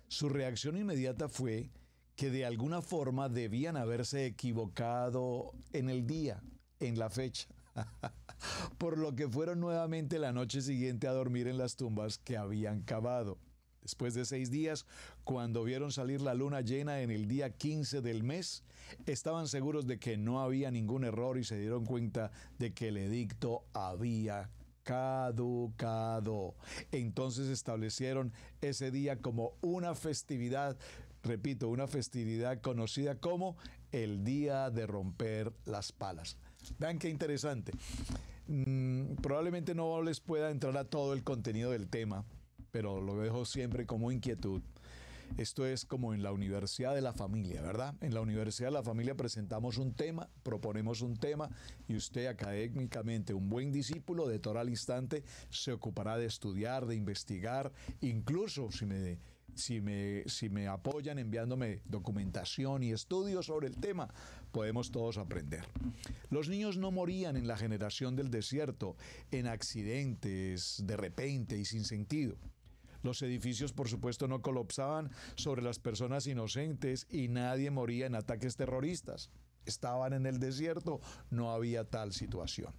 Su reacción inmediata fue que de alguna forma debían haberse equivocado en el día, en la fecha. Por lo que fueron nuevamente la noche siguiente a dormir en las tumbas que habían cavado. Después de seis días, cuando vieron salir la luna llena en el día 15 del mes, estaban seguros de que no había ningún error y se dieron cuenta de que el edicto había caducado. Entonces establecieron ese día como una festividad repito, una festividad conocida como el Día de Romper las Palas. Vean qué interesante. Mm, probablemente no les pueda entrar a todo el contenido del tema, pero lo dejo siempre como inquietud. Esto es como en la Universidad de la Familia, ¿verdad? En la Universidad de la Familia presentamos un tema, proponemos un tema y usted académicamente, un buen discípulo de toral instante, se ocupará de estudiar, de investigar, incluso si me si me, apoyan enviándome documentación y estudios sobre el tema, podemos todos aprender. Los niños no morían en la generación del desierto, en accidentes de repente y sin sentido. Los edificios, por supuesto, no colapsaban sobre las personas inocentes y nadie moría en ataques terroristas. Estaban en el desierto, no había tal situación.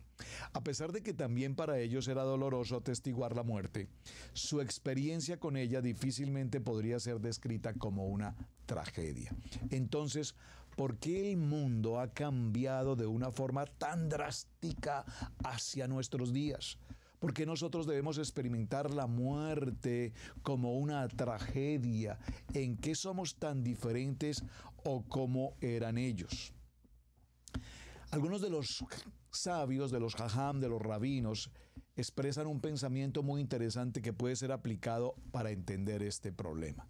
A pesar de que también para ellos era doloroso atestiguar la muerte, su experiencia con ella difícilmente podría ser descrita como una tragedia. Entonces, ¿por qué el mundo ha cambiado de una forma tan drástica hacia nuestros días? ¿Por qué nosotros debemos experimentar la muerte como una tragedia? ¿En qué somos tan diferentes o cómo eran ellos? Algunos de los sabios, de los jajam, de los rabinos, expresan un pensamiento muy interesante que puede ser aplicado para entender este problema.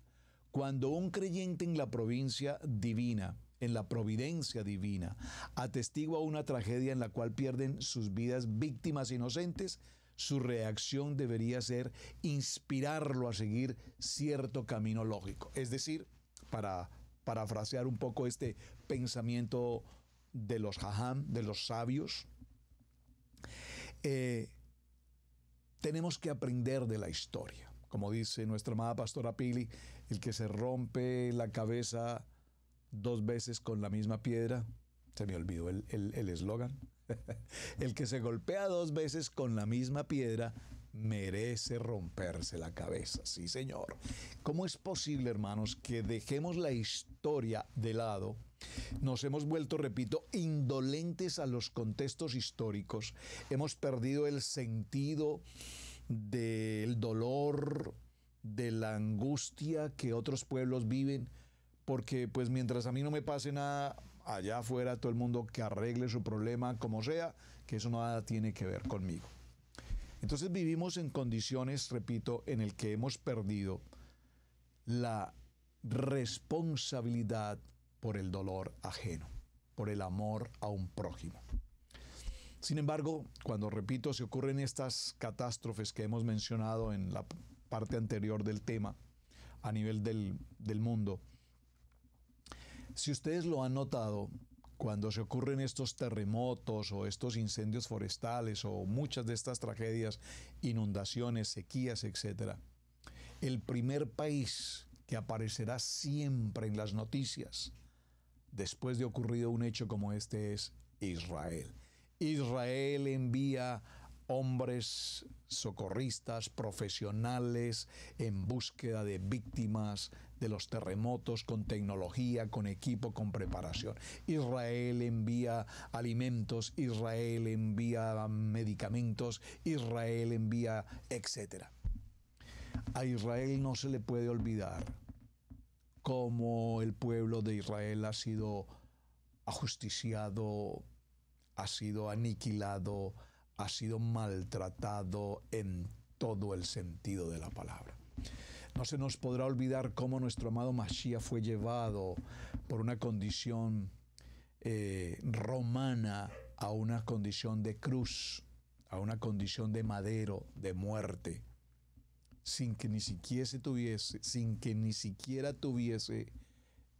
Cuando un creyente en la provincia divina, en la providencia divina, atestigua una tragedia en la cual pierden sus vidas víctimas inocentes, su reacción debería ser inspirarlo a seguir cierto camino lógico. Es decir, para parafrasear un poco este pensamiento de los jajam, de los sabios, eh, tenemos que aprender de la historia. Como dice nuestra amada pastora Pili, el que se rompe la cabeza dos veces con la misma piedra, se me olvidó el eslogan, el, el que se golpea dos veces con la misma piedra merece romperse la cabeza, sí señor. ¿Cómo es posible, hermanos, que dejemos la historia? de lado, nos hemos vuelto, repito, indolentes a los contextos históricos, hemos perdido el sentido del dolor, de la angustia que otros pueblos viven, porque pues mientras a mí no me pase nada, allá afuera todo el mundo que arregle su problema como sea, que eso nada tiene que ver conmigo. Entonces vivimos en condiciones, repito, en el que hemos perdido la responsabilidad por el dolor ajeno, por el amor a un prójimo. Sin embargo, cuando repito, se ocurren estas catástrofes que hemos mencionado en la parte anterior del tema, a nivel del, del mundo, si ustedes lo han notado, cuando se ocurren estos terremotos o estos incendios forestales o muchas de estas tragedias, inundaciones, sequías, etc., el primer país que aparecerá siempre en las noticias después de ocurrido un hecho como este es Israel. Israel envía hombres socorristas, profesionales, en búsqueda de víctimas de los terremotos, con tecnología, con equipo, con preparación. Israel envía alimentos, Israel envía medicamentos, Israel envía, etcétera. A Israel no se le puede olvidar cómo el pueblo de Israel ha sido ajusticiado, ha sido aniquilado, ha sido maltratado en todo el sentido de la palabra. No se nos podrá olvidar cómo nuestro amado Mashiach fue llevado por una condición eh, romana a una condición de cruz, a una condición de madero, de muerte sin que ni siquiera tuviese, sin que ni siquiera tuviese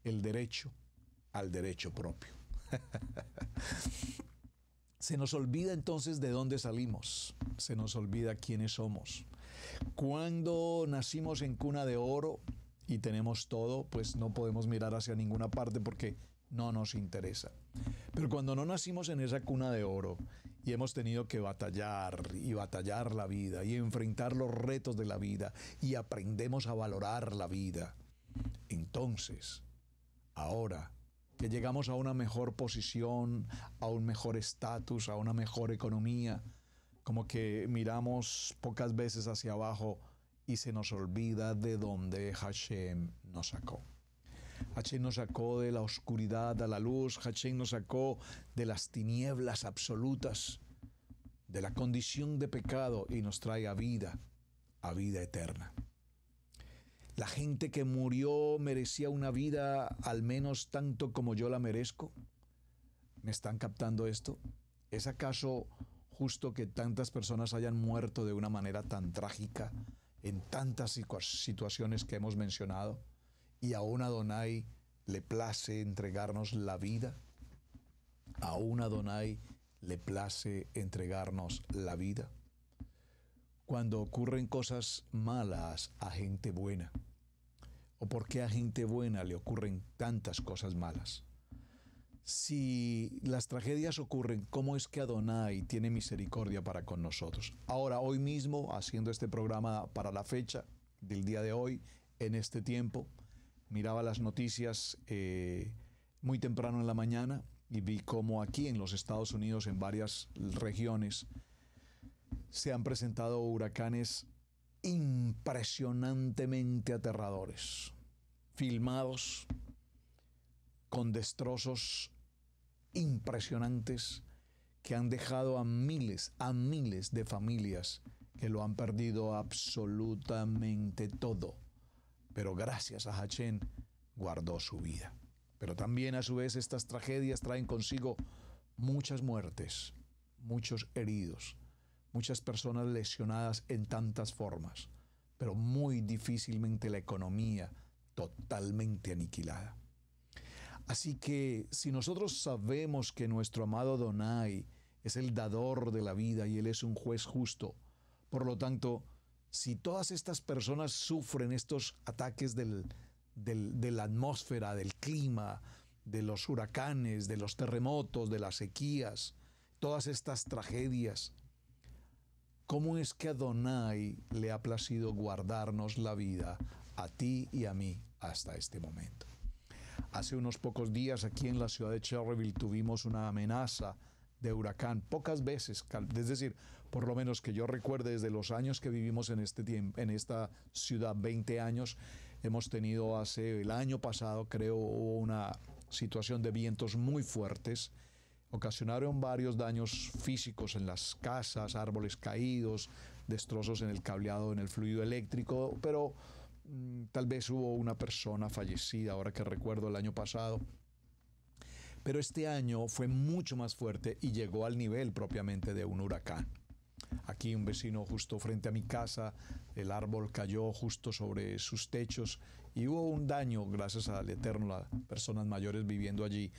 el derecho al derecho propio. Se nos olvida entonces de dónde salimos, se nos olvida quiénes somos. Cuando nacimos en cuna de oro y tenemos todo, pues no podemos mirar hacia ninguna parte porque no nos interesa. Pero cuando no nacimos en esa cuna de oro y hemos tenido que batallar y batallar la vida y enfrentar los retos de la vida y aprendemos a valorar la vida. Entonces, ahora que llegamos a una mejor posición, a un mejor estatus, a una mejor economía, como que miramos pocas veces hacia abajo y se nos olvida de dónde Hashem nos sacó. Hachén nos sacó de la oscuridad a la luz, Hachén nos sacó de las tinieblas absolutas, de la condición de pecado y nos trae a vida, a vida eterna. La gente que murió merecía una vida al menos tanto como yo la merezco. ¿Me están captando esto? ¿Es acaso justo que tantas personas hayan muerto de una manera tan trágica en tantas situaciones que hemos mencionado? y aún Adonai le place entregarnos la vida. ¿A un Adonai le place entregarnos la vida. Cuando ocurren cosas malas a gente buena, o por qué a gente buena le ocurren tantas cosas malas. Si las tragedias ocurren, ¿cómo es que Adonai tiene misericordia para con nosotros? Ahora, hoy mismo, haciendo este programa para la fecha del día de hoy, en este tiempo, miraba las noticias eh, muy temprano en la mañana y vi cómo aquí en los Estados Unidos, en varias regiones, se han presentado huracanes impresionantemente aterradores, filmados con destrozos impresionantes que han dejado a miles, a miles de familias que lo han perdido absolutamente todo pero gracias a Hachén guardó su vida. Pero también a su vez estas tragedias traen consigo muchas muertes, muchos heridos, muchas personas lesionadas en tantas formas, pero muy difícilmente la economía totalmente aniquilada. Así que si nosotros sabemos que nuestro amado Donai es el dador de la vida y Él es un juez justo, por lo tanto, si todas estas personas sufren estos ataques de la atmósfera, del clima, de los huracanes, de los terremotos, de las sequías, todas estas tragedias, ¿cómo es que Adonai le ha placido guardarnos la vida a ti y a mí hasta este momento? Hace unos pocos días aquí en la ciudad de Cherryville tuvimos una amenaza de huracán, pocas veces, es decir, por lo menos que yo recuerde desde los años que vivimos en este tiempo, en esta ciudad, 20 años, hemos tenido hace el año pasado creo una situación de vientos muy fuertes, ocasionaron varios daños físicos en las casas, árboles caídos, destrozos en el cableado, en el fluido eléctrico, pero mm, tal vez hubo una persona fallecida, ahora que recuerdo el año pasado, pero este año fue mucho más fuerte y llegó al nivel propiamente de un huracán. Aquí un vecino justo frente a mi casa, el árbol cayó justo sobre sus techos y hubo un daño gracias al Eterno, las personas mayores viviendo allí,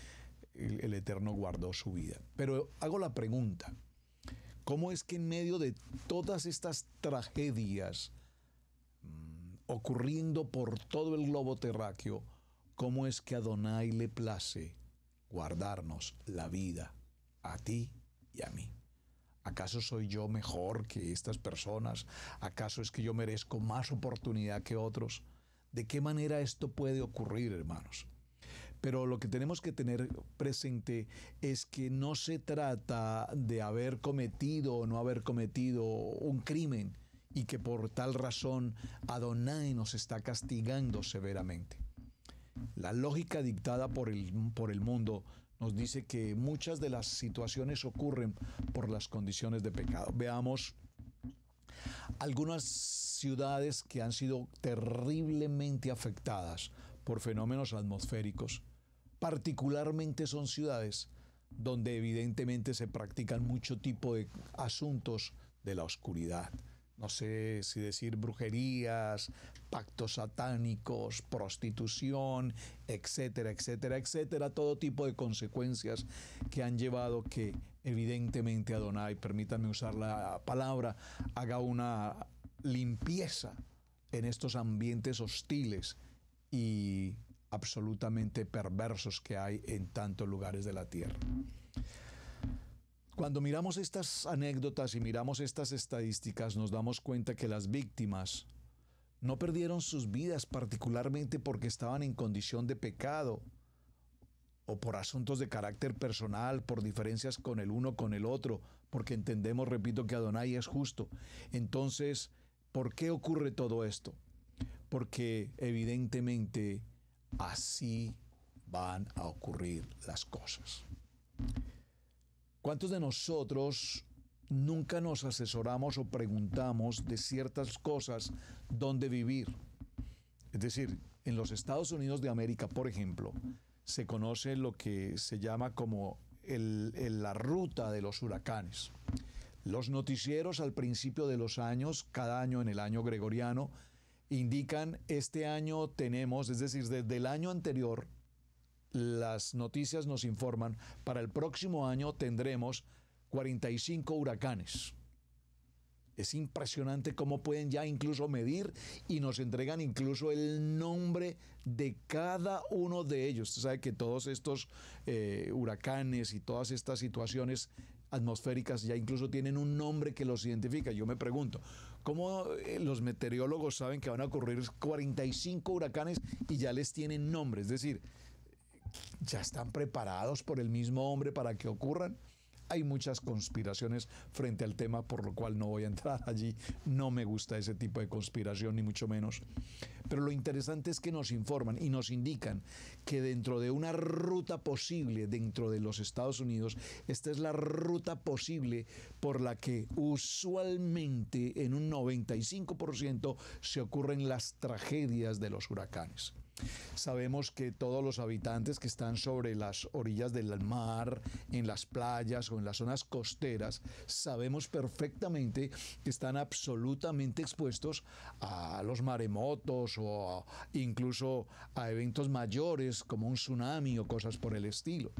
el, Eterno guardó su vida. Pero hago la pregunta, ¿cómo es que en medio de todas estas tragedias mm, ocurriendo por todo el globo terráqueo, cómo es que a Adonai le place? guardarnos la vida a ti y a mí. ¿Acaso soy yo mejor que estas personas? ¿Acaso es que yo merezco más oportunidad que otros? ¿De qué manera esto puede ocurrir, hermanos? Pero lo que tenemos que tener presente es que no se trata de haber cometido o no haber cometido un crimen y que por tal razón Adonai nos está castigando severamente. La lógica dictada por el, mundo nos dice que muchas de las situaciones ocurren por las condiciones de pecado. Veamos algunas ciudades que han sido terriblemente afectadas por fenómenos atmosféricos. Particularmente son ciudades donde evidentemente se practican mucho tipo de asuntos de la oscuridad no sé si decir brujerías, pactos satánicos, prostitución, etcétera, etcétera, etcétera, todo tipo de consecuencias que han llevado que evidentemente Adonai, permítanme usar la palabra, haga una limpieza en estos ambientes hostiles y absolutamente perversos que hay en tantos lugares de la tierra. Cuando miramos estas anécdotas y miramos estas estadísticas, nos damos cuenta que las víctimas no perdieron sus vidas particularmente porque estaban en condición de pecado o por asuntos de carácter personal, por diferencias con el uno, con el otro, porque entendemos, repito, que Adonai es justo. Entonces, ¿por qué ocurre todo esto? Porque evidentemente así van a ocurrir las cosas. ¿Cuántos de nosotros nunca nos asesoramos o preguntamos de ciertas cosas dónde vivir? Es decir, en los Estados Unidos de América, por ejemplo, se conoce lo que se llama como la ruta de los huracanes. Los noticieros al principio de los años, cada año en el año gregoriano, indican este año tenemos, es decir, desde el año anterior, las noticias nos informan, para el próximo año tendremos 45 huracanes. Es impresionante cómo pueden ya incluso medir y nos entregan incluso el nombre de cada uno de ellos. Usted sabe que todos estos eh, huracanes y todas estas situaciones atmosféricas ya incluso tienen un nombre que los identifica. Yo me pregunto, ¿cómo eh, los meteorólogos saben que van a ocurrir 45 huracanes y ya les tienen nombre? Es decir, ya están preparados por el mismo hombre para que ocurran. Hay muchas conspiraciones frente al tema, por lo cual no voy a entrar allí. No me gusta ese tipo de conspiración, ni mucho menos. Pero lo interesante es que nos informan y nos indican que dentro de una ruta posible dentro de los Estados Unidos, esta es la ruta posible por la que usualmente en un 95% se ocurren las tragedias de los huracanes. Sabemos que todos los habitantes que están sobre las orillas del mar, en las playas o en las zonas costeras, sabemos perfectamente que están absolutamente expuestos a los maremotos o incluso a eventos mayores como un tsunami o cosas por el estilo.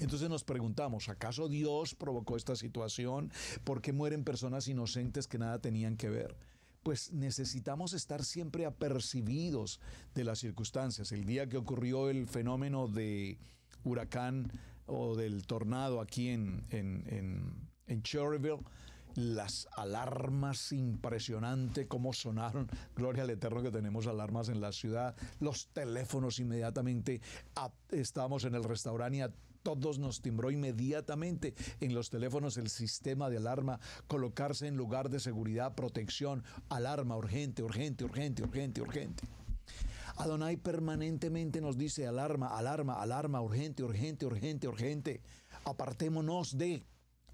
Entonces nos preguntamos, ¿acaso Dios provocó esta situación? ¿Por qué mueren personas inocentes que nada tenían que ver? pues necesitamos estar siempre apercibidos de las circunstancias. El día que ocurrió el fenómeno de huracán o del tornado aquí en, Cherryville, las alarmas impresionantes, cómo sonaron. Gloria al Eterno que tenemos alarmas en la ciudad. Los teléfonos inmediatamente. estamos estábamos en el restaurante y todos nos timbró inmediatamente en los teléfonos el sistema de alarma, colocarse en lugar de seguridad, protección, alarma, urgente, urgente, urgente, urgente, urgente. Adonai permanentemente nos dice alarma, alarma, alarma, urgente, urgente, urgente, urgente. Apartémonos de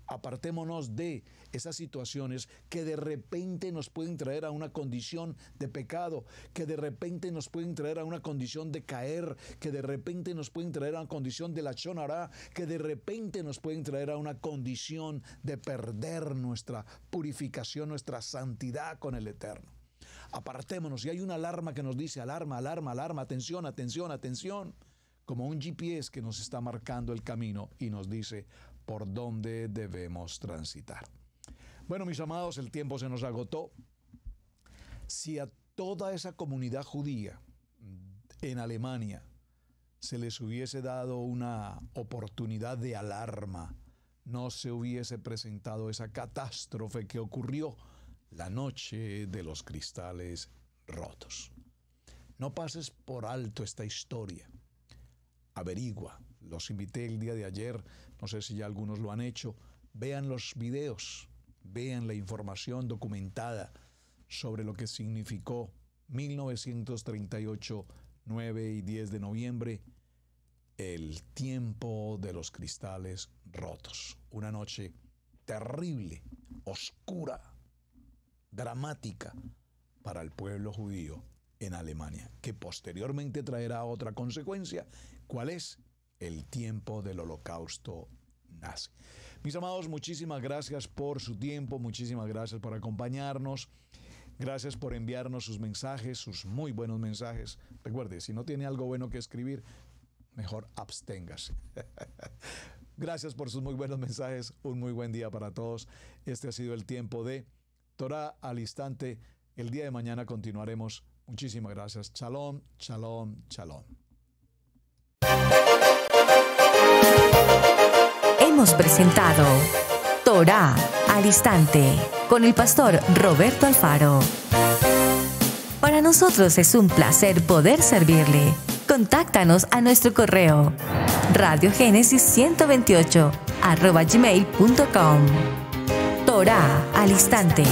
apartémonos de esas situaciones que de repente nos pueden traer a una condición de pecado, que de repente nos pueden traer a una condición de caer, que de repente nos pueden traer a una condición de la chonará, que de repente nos pueden traer a una condición de perder nuestra purificación, nuestra santidad con el Eterno. Apartémonos y hay una alarma que nos dice alarma, alarma, alarma, atención, atención, atención, como un GPS que nos está marcando el camino y nos dice por donde debemos transitar. Bueno, mis amados, el tiempo se nos agotó. Si a toda esa comunidad judía en Alemania se les hubiese dado una oportunidad de alarma, no se hubiese presentado esa catástrofe que ocurrió la noche de los cristales rotos. No pases por alto esta historia. Averigua, los invité el día de ayer, no sé si ya algunos lo han hecho, vean los videos, vean la información documentada sobre lo que significó 1938, 9 y 10 de noviembre, el tiempo de los cristales rotos. Una noche terrible, oscura, dramática para el pueblo judío en Alemania, que posteriormente traerá otra consecuencia. ¿Cuál es? el tiempo del holocausto nazi. Mis amados, muchísimas gracias por su tiempo, muchísimas gracias por acompañarnos. Gracias por enviarnos sus mensajes, sus muy buenos mensajes. Recuerde, si no tiene algo bueno que escribir, mejor absténgase. Gracias por sus muy buenos mensajes. Un muy buen día para todos. Este ha sido el tiempo de Torah al instante. El día de mañana continuaremos. Muchísimas gracias. Shalom, shalom, shalom presentado Torah al instante con el pastor Roberto Alfaro. Para nosotros es un placer poder servirle. Contáctanos a nuestro correo radiogénesis 128 gmail.com Torah al instante.